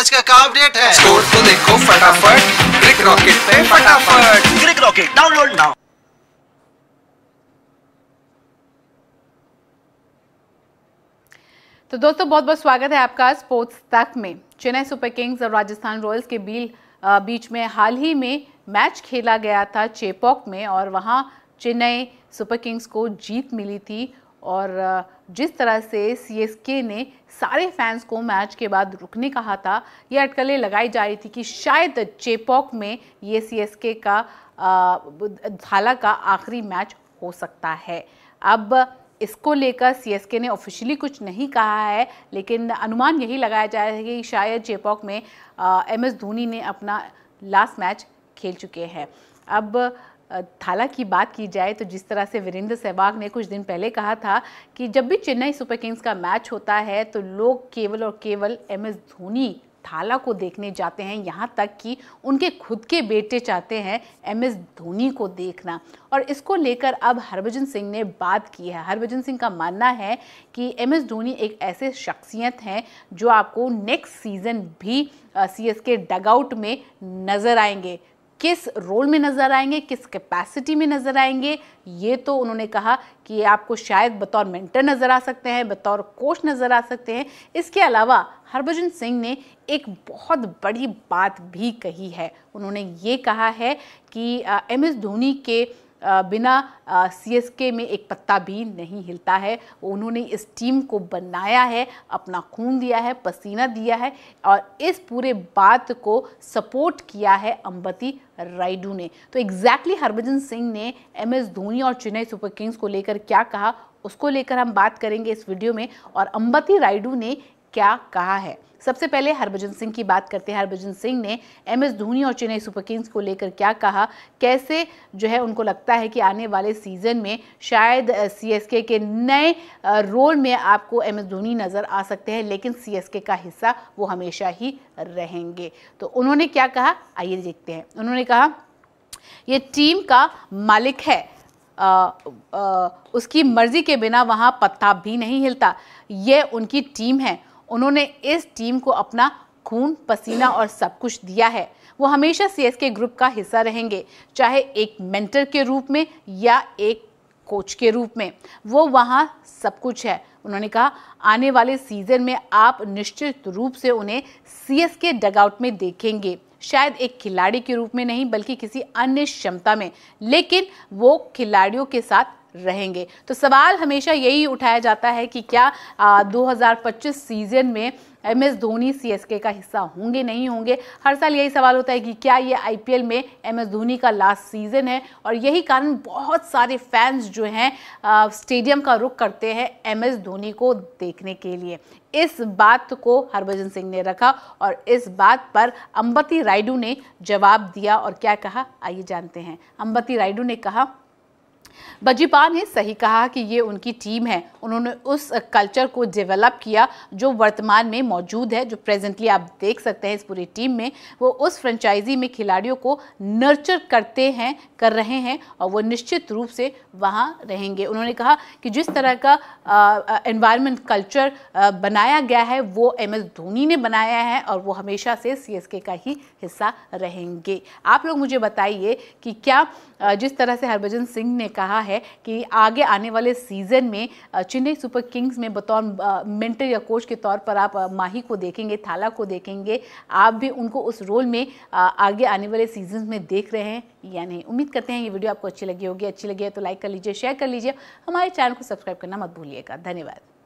match का क्या update है स्कोर तो देखो फटाफट क्रिक रॉकेट पे फटाफट क्रिक रॉकेट डाउनलोड नाउ तो दोस्तों बहुत बहुत स्वागत है आपका स्पोर्ट्स तक में चेन्नई सुपर किंग्स और राजस्थान रॉयल्स के बील बीच में हाल ही में मैच खेला गया था चेपॉक में और वहां चेन्नई सुपर किंग्स को जीत मिली थी और जिस तरह से सी एस के ने सारे फैंस को मैच के बाद रुकने कहा था ये अटकलें लगाई जा रही थी कि शायद चेपॉक में ये सी एस के का धाला का आखिरी मैच हो सकता है अब इसको लेकर सीएसके ने ऑफिशियली कुछ नहीं कहा है लेकिन अनुमान यही लगाया जा रहा है कि शायद चेपॉक में एम एस धोनी ने अपना लास्ट मैच खेल चुके हैं अब थाला की बात की जाए तो जिस तरह से वीरेंद्र सहवाग ने कुछ दिन पहले कहा था कि जब भी चेन्नई सुपर किंग्स का मैच होता है तो लोग केवल और केवल एम एस धोनी थाला को देखने जाते हैं यहाँ तक कि उनके खुद के बेटे चाहते हैं एम एस धोनी को देखना और इसको लेकर अब हरभजन सिंह ने बात की है हरभजन सिंह का मानना है कि एम एस धोनी एक ऐसे शख्सियत हैं जो आपको नेक्स्ट सीज़न भी सी एस के डगआउट में नज़र आएंगे किस रोल में नज़र आएंगे किस कैपेसिटी में नज़र आएंगे ये तो उन्होंने कहा कि ये आपको शायद बतौर मेंटर नज़र आ सकते हैं बतौर कोच नज़र आ सकते हैं इसके अलावा हरभजन सिंह ने एक बहुत बड़ी बात भी कही है उन्होंने ये कहा है कि एम एस धोनी के बिना सी एस के में एक पत्ता भी नहीं हिलता है उन्होंने इस टीम को बनाया है अपना खून दिया है पसीना दिया है और इस पूरे बात को सपोर्ट किया है अंबती राइडू ने तो एग्जैक्टली हरभजन सिंह ने एम एस धोनी और चेन्नई सुपर किंग्स को लेकर क्या कहा उसको लेकर हम बात करेंगे इस वीडियो में और अंबती राइडू ने क्या कहा है सबसे पहले हरभजन सिंह की बात करते हैं हरभजन सिंह ने एम एस धोनी और चेन्नई सुपर किंग्स को लेकर क्या कहा कैसे जो है उनको लगता है कि आने वाले सीजन में शायद सी एस के नए रोल में आपको एम एस धोनी नज़र आ सकते हैं लेकिन सी एस के का हिस्सा वो हमेशा ही रहेंगे तो उन्होंने क्या कहा आइए देखते हैं उन्होंने कहा ये टीम का मालिक है आ, आ, उसकी मर्ज़ी के बिना वहाँ पत्ता भी नहीं हिलता ये उनकी टीम है उन्होंने इस टीम को अपना खून पसीना और सब कुछ दिया है वो हमेशा के ग्रुप का हिस्सा रहेंगे चाहे एक मेंटर के रूप में या एक कोच के रूप में वो वहाँ सब कुछ है उन्होंने कहा आने वाले सीजन में आप निश्चित रूप से उन्हें एस के डगआउट में देखेंगे शायद एक खिलाड़ी के रूप में नहीं बल्कि किसी अन्य क्षमता में लेकिन वो खिलाड़ियों के साथ रहेंगे तो सवाल हमेशा यही उठाया जाता है कि क्या आ, 2025 सीजन में M S Dhoni C S K का हिस्सा होंगे नहीं होंगे हर साल यही सवाल होता है कि क्या ये आई में एम एस धोनी का लास्ट सीज़न है और यही कारण बहुत सारे फैंस जो हैं स्टेडियम का रुख करते हैं एम एस धोनी को देखने के लिए इस बात को हरभजन सिंह ने रखा और इस बात पर अंबती रायडू ने जवाब दिया और क्या कहा आइए जानते हैं अंबती रायडू ने कहा बजीपा ने सही कहा कि ये उनकी टीम है उन्होंने उस कल्चर को डेवलप किया जो वर्तमान में मौजूद है जो प्रेजेंटली आप देख सकते हैं इस पूरी टीम में वो उस फ्रेंचाइजी में खिलाड़ियों को नर्चर करते हैं कर रहे हैं और वो निश्चित रूप से वहाँ रहेंगे उन्होंने कहा कि जिस तरह का एनवायरमेंट कल्चर बनाया गया है वो एम एस धोनी ने बनाया है और वो हमेशा से सी एस के का ही हिस्सा रहेंगे आप लोग मुझे बताइए कि क्या जिस तरह से हरभजन सिंह ने कहा रहा है कि आगे आने वाले सीजन में चेन्नई सुपर किंग्स में बतौर मेंटर या कोच के तौर पर आप माही को देखेंगे थाला को देखेंगे आप भी उनको उस रोल में आगे आने वाले सीजन में देख रहे हैं या नहीं उम्मीद करते हैं ये वीडियो आपको अच्छी लगी होगी अच्छी लगी है तो लाइक कर लीजिए शेयर कर लीजिए हमारे चैनल को सब्सक्राइब करना मत भूलिएगा धन्यवाद